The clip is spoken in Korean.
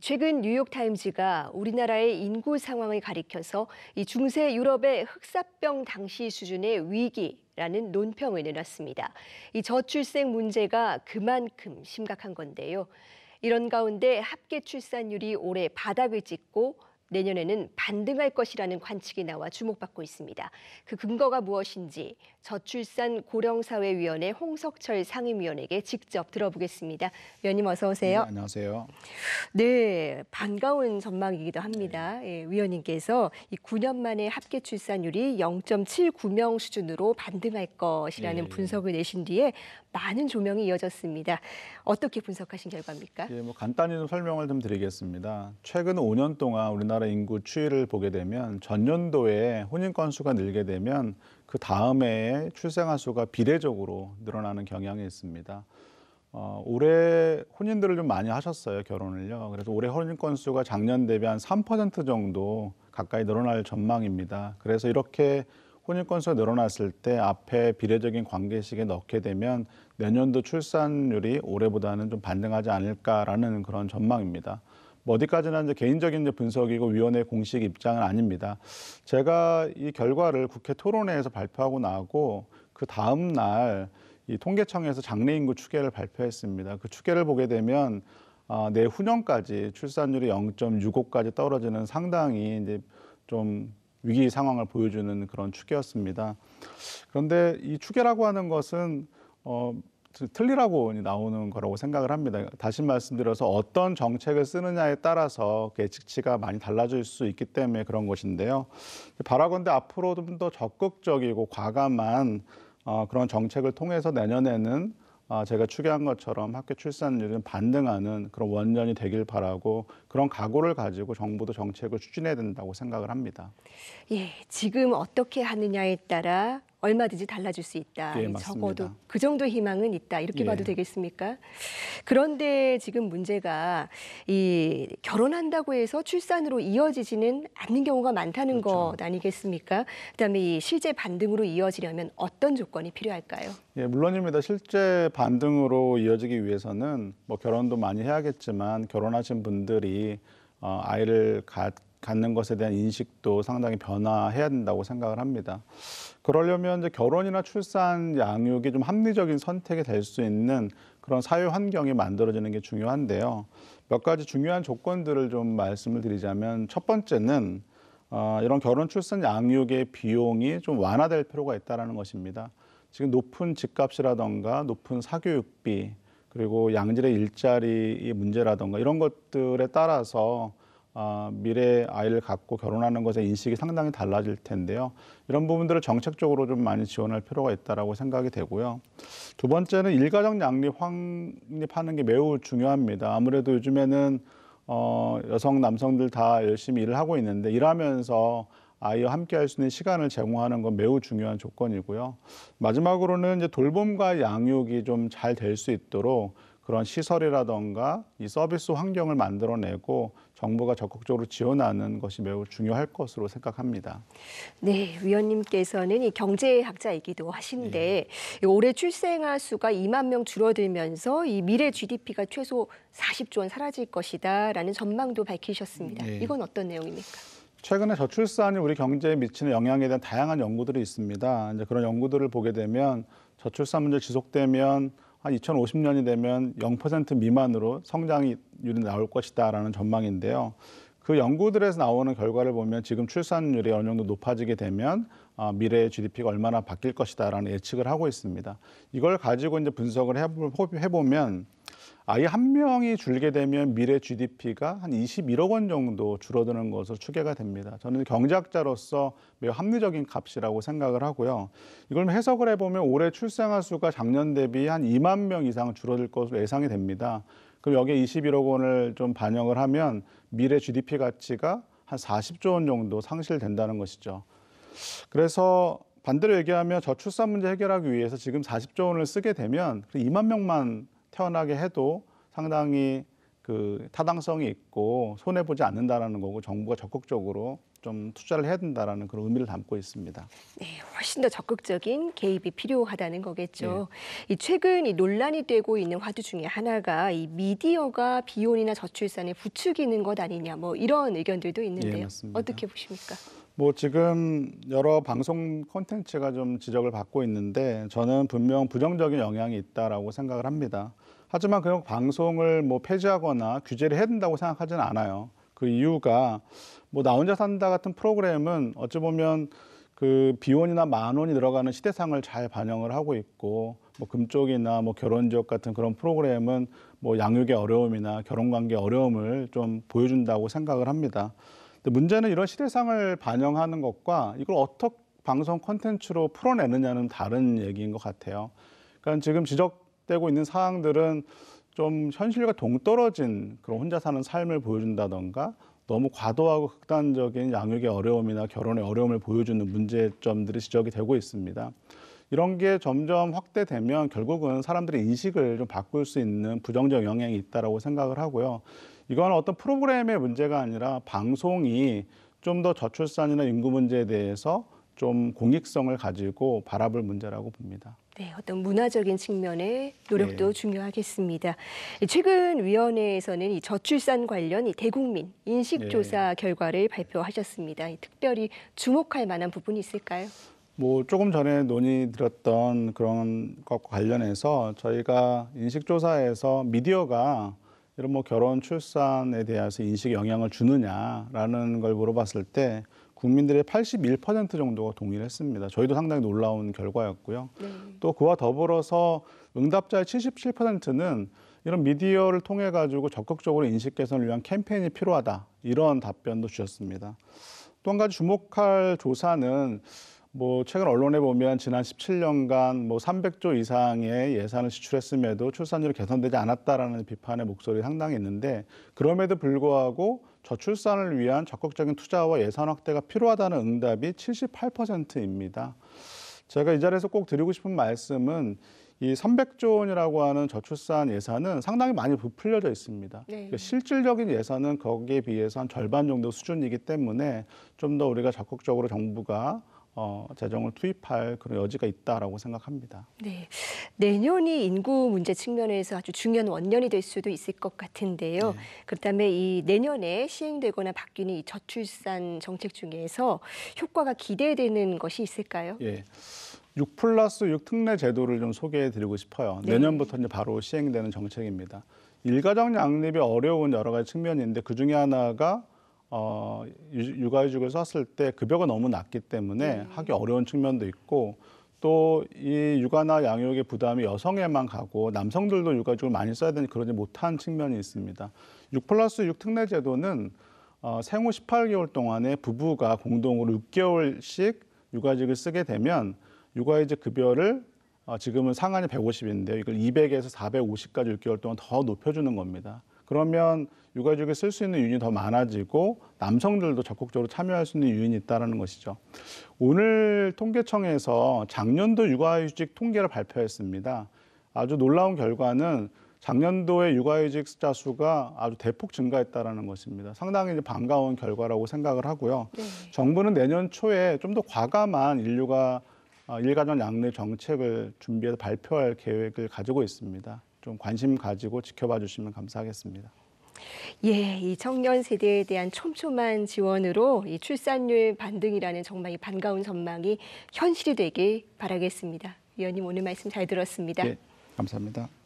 최근 뉴욕타임즈가 우리나라의 인구 상황을 가리켜서 이 중세 유럽의 흑사병 당시 수준의 위기라는 논평을 내놨습니다. 이 저출생 문제가 그만큼 심각한 건데요. 이런 가운데 합계 출산율이 올해 바닥을 찍고 내년에는 반등할 것이라는 관측이 나와 주목받고 있습니다. 그 근거가 무엇인지 저출산 고령사회위원회 홍석철 상임위원에게 직접 들어보겠습니다. 위원님 어서 오세요. 네, 안녕하세요. 네, 반가운 전망이기도 합니다. 네. 예, 위원님께서 이 9년 만에 합계 출산율이 0.79명 수준으로 반등할 것이라는 네. 분석을 내신 뒤에 많은 조명이 이어졌습니다. 어떻게 분석하신 결과입니까? 예, 뭐 간단히 좀 설명을 좀 드리겠습니다. 최근 5년 동안 우리나라 우리나라 인구 추이를 보게 되면 전년도에 혼인 건수가 늘게 되면 그 다음에 출생아 수가 비례적으로 늘어나는 경향이 있습니다. 어, 올해 혼인들을 좀 많이 하셨어요, 결혼을요. 그래서 올해 혼인 건수가 작년 대비 한 3% 정도 가까이 늘어날 전망입니다. 그래서 이렇게 혼인 건수가 늘어났을 때 앞에 비례적인 관계식에 넣게 되면 내년도 출산율이 올해보다는 좀 반등하지 않을까라는 그런 전망입니다. 뭐 어디까지나 이제 개인적인 이제 분석이고 위원회 공식 입장은 아닙니다. 제가 이 결과를 국회 토론회에서 발표하고 나고 그 다음 날이 통계청에서 장래 인구 추계를 발표했습니다. 그 추계를 보게 되면 아, 내후년까지 출산율이 0.65까지 떨어지는 상당히 이제 좀 위기 상황을 보여주는 그런 추계였습니다. 그런데 이 추계라고 하는 것은 어, 틀리라고 나오는 거라고 생각을 합니다. 다시 말씀드려서 어떤 정책을 쓰느냐에 따라서 예측치가 많이 달라질 수 있기 때문에 그런 것인데요. 바라건대 앞으로 좀 더 적극적이고 과감한 어, 그런 정책을 통해서 내년에는 어, 제가 추계한 것처럼 학교 출산율은 반등하는 그런 원년이 되길 바라고 그런 각오를 가지고 정부도 정책을 추진해야 된다고 생각을 합니다. 예, 지금 어떻게 하느냐에 따라 얼마든지 달라질 수 있다. 예, 적어도 그 정도 희망은 있다. 이렇게 예. 봐도 되겠습니까? 그런데 지금 문제가 이 결혼한다고 해서 출산으로 이어지지는 않는 경우가 많다는 그렇죠. 것 아니겠습니까? 그다음에 이 실제 반등으로 이어지려면 어떤 조건이 필요할까요? 예, 물론입니다. 실제 반등으로 이어지기 위해서는 뭐 결혼도 많이 해야겠지만 결혼하신 분들이 어, 아이를 갖 갖는 것에 대한 인식도 상당히 변화해야 된다고 생각을 합니다. 그러려면 이제 결혼이나 출산, 양육이 좀 합리적인 선택이 될 수 있는 그런 사회 환경이 만들어지는 게 중요한데요. 몇 가지 중요한 조건들을 좀 말씀을 드리자면 첫 번째는 어, 이런 결혼, 출산, 양육의 비용이 좀 완화될 필요가 있다는 것입니다. 지금 높은 집값이라던가 높은 사교육비 그리고 양질의 일자리의 문제라던가 이런 것들에 따라서 아, 미래 아이를 갖고 결혼하는 것에 인식이 상당히 달라질 텐데요. 이런 부분들을 정책적으로 좀 많이 지원할 필요가 있다라고 생각이 되고요. 두 번째는 일가정 양립 확립하는 게 매우 중요합니다. 아무래도 요즘에는 어, 여성 남성들 다 열심히 일을 하고 있는데 일하면서 아이와 함께 할 수 있는 시간을 제공하는 건 매우 중요한 조건이고요. 마지막으로는 이제 돌봄과 양육이 좀 잘 될 수 있도록 그런 시설이라던가 이 서비스 환경을 만들어내고 정부가 적극적으로 지원하는 것이 매우 중요할 것으로 생각합니다. 네, 위원님께서는 이 경제학자이기도 하신데 예. 올해 출생아 수가 2만 명 줄어들면서 이 미래 GDP가 최소 40조 원 사라질 것이다라는 전망도 밝히셨습니다. 예. 이건 어떤 내용입니까? 최근에 저출산이 우리 경제에 미치는 영향에 대한 다양한 연구들이 있습니다. 이제 그런 연구들을 보게 되면 저출산 문제 지속되면 한 2050년이 되면 0% 미만으로 성장률이 나올 것이다라는 전망인데요. 그 연구들에서 나오는 결과를 보면 지금 출산율이 어느 정도 높아지게 되면 아, 미래의 GDP가 얼마나 바뀔 것이다라는 예측을 하고 있습니다. 이걸 가지고 이제 분석을 해보면 아이 한 명이 줄게 되면 미래 GDP가 한 21억 원 정도 줄어드는 것으로 추계가 됩니다. 저는 경제학자로서 매우 합리적인 값이라고 생각을 하고요. 이걸 해석을 해보면 올해 출생아 수가 작년 대비 한 2만 명 이상 줄어들 것으로 예상이 됩니다. 그럼 여기에 21억 원을 좀 반영을 하면 미래 GDP 가치가 한 40조 원 정도 상실된다는 것이죠. 그래서 반대로 얘기하면 저출산 문제 해결하기 위해서 지금 40조 원을 쓰게 되면 2만 그 명만 태어나게 해도 상당히 그 타당성이 있고 손해 보지 않는다라는 거고 정부가 적극적으로 좀 투자를 해야 된다라는 그런 의미를 담고 있습니다. 네, 훨씬 더 적극적인 개입이 필요하다는 거겠죠. 네. 이 최근 이 논란이 되고 있는 화두 중에 하나가 이 미디어가 비혼이나 저출산에 부추기는 것 아니냐, 뭐 이런 의견들도 있는데요. 네, 어떻게 보십니까? 뭐 지금 여러 방송 콘텐츠가 좀 지적을 받고 있는데 저는 분명 부정적인 영향이 있다라고 생각을 합니다. 하지만 그런 방송을 뭐 폐지하거나 규제를 해야 된다고 생각하지는 않아요. 그 이유가 뭐 나 혼자 산다 같은 프로그램은 어찌 보면 그 비원이나 만 원이 들어가는 시대상을 잘 반영을 하고 있고 뭐 금쪽이나 뭐 결혼 지역 같은 그런 프로그램은 뭐 양육의 어려움이나 결혼 관계 어려움을 좀 보여준다고 생각을 합니다. 근데 문제는 이런 시대상을 반영하는 것과 이걸 어떻게 방송 콘텐츠로 풀어내느냐는 다른 얘기인 것 같아요. 그러니까 지금 지적 되고 있는 사항들은 좀 현실과 동떨어진 그런 혼자 사는 삶을 보여준다던가 너무 과도하고 극단적인 양육의 어려움이나 결혼의 어려움을 보여주는 문제점들이 지적이 되고 있습니다. 이런 게 점점 확대되면 결국은 사람들의 인식을 좀 바꿀 수 있는 부정적 영향이 있다라고 생각을 하고요. 이건 어떤 프로그램의 문제가 아니라 방송이 좀 더 저출산이나 인구 문제에 대해서 좀 공익성을 가지고 바라볼 문제라고 봅니다. 네, 어떤 문화적인 측면의 노력도 네. 중요하겠습니다. 최근 위원회에서는 이 저출산 관련 이 대국민 인식조사 네. 결과를 발표하셨습니다. 특별히 주목할 만한 부분이 있을까요? 뭐 조금 전에 논의드렸던 그런 것과 관련해서 저희가 인식조사에서 미디어가 이런 뭐 결혼 출산에 대해서 인식 영향을 주느냐라는 걸 물어봤을 때 국민들의 81% 정도가 동의를 했습니다. 저희도 상당히 놀라운 결과였고요. 네. 또 그와 더불어서 응답자의 77%는 이런 미디어를 통해 가지고 적극적으로 인식 개선을 위한 캠페인이 필요하다. 이런 답변도 주셨습니다. 또 한 가지 주목할 조사는 뭐 최근 언론에 보면 지난 17년간 뭐 300조 이상의 예산을 지출했음에도 출산율이 개선되지 않았다라는 비판의 목소리 상당히 있는데 그럼에도 불구하고 저출산을 위한 적극적인 투자와 예산 확대가 필요하다는 응답이 78%입니다. 제가 이 자리에서 꼭 드리고 싶은 말씀은 이 300조 원이라고 하는 저출산 예산은 상당히 많이 부풀려져 있습니다. 네. 그러니까 실질적인 예산은 거기에 비해서 한 절반 정도 수준이기 때문에 좀 더 우리가 적극적으로 정부가 어, 재정을 투입할 그런 여지가 있다라고 생각합니다. 네, 내년이 인구 문제 측면에서 아주 중요한 원년이 될 수도 있을 것 같은데요. 네. 그렇다면 이 내년에 시행되거나 바뀌는 이 저출산 정책 중에서 효과가 기대되는 것이 있을까요? 예. 6 플러스 6 특례 제도를 좀 소개해 드리고 싶어요. 네. 내년부터 이제 바로 시행되는 정책입니다. 일가정 양립이 어려운 여러 가지 측면인데 그 중에 하나가 어, 육아휴직을 썼을 때 급여가 너무 낮기 때문에 음. 하기 어려운 측면도 있고 또 이 육아나 양육의 부담이 여성에만 가고 남성들도 육아휴직을 많이 써야 되니 그러지 못한 측면이 있습니다. 6 플러스 6 특례 제도는 어, 생후 18개월 동안에 부부가 공동으로 6개월씩 육아휴직을 쓰게 되면 육아휴직 급여를 어, 지금은 상한이 150인데요. 이걸 200에서 450까지 6개월 동안 더 높여주는 겁니다. 그러면 육아휴직에 쓸 수 있는 유인이 더 많아지고 남성들도 적극적으로 참여할 수 있는 유인이 있다는 것이죠. 오늘 통계청에서 작년도 육아휴직 통계를 발표했습니다. 아주 놀라운 결과는 작년도에 육아휴직자 수가 아주 대폭 증가했다라는 것입니다. 상당히 반가운 결과라고 생각을 하고요. 네. 정부는 내년 초에 좀 더 과감한 인류가 어, 일가정 양립 정책을 준비해서 발표할 계획을 가지고 있습니다. 좀 관심 가지고 지켜봐 주시면 감사하겠습니다. 예, 이 청년 세대에 대한 촘촘한 지원으로 이 출산율 반등이라는 정말 이 반가운 전망이 현실이 되길 바라겠습니다. 위원님 오늘 말씀 잘 들었습니다. 예, 감사합니다.